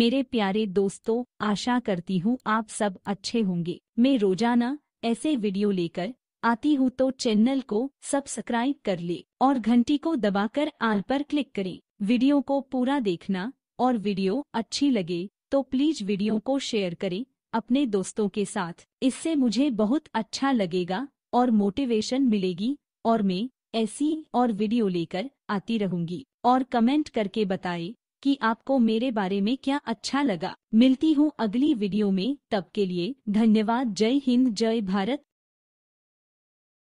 मेरे प्यारे दोस्तों आशा करती हूँ आप सब अच्छे होंगे मैं रोजाना ऐसे वीडियो लेकर आती हूँ तो चैनल को सब्सक्राइब कर ले और घंटी को दबाकर आल पर क्लिक करें वीडियो को पूरा देखना और वीडियो अच्छी लगे तो प्लीज वीडियो को शेयर करें अपने दोस्तों के साथ इससे मुझे बहुत अच्छा लगेगा और मोटिवेशन मिलेगी और मैं ऐसी और वीडियो लेकर आती रहूंगी और कमेंट करके बताएं कि आपको मेरे बारे में क्या अच्छा लगा मिलती हूँ अगली वीडियो में तब के लिए धन्यवाद जय हिंद जय भारत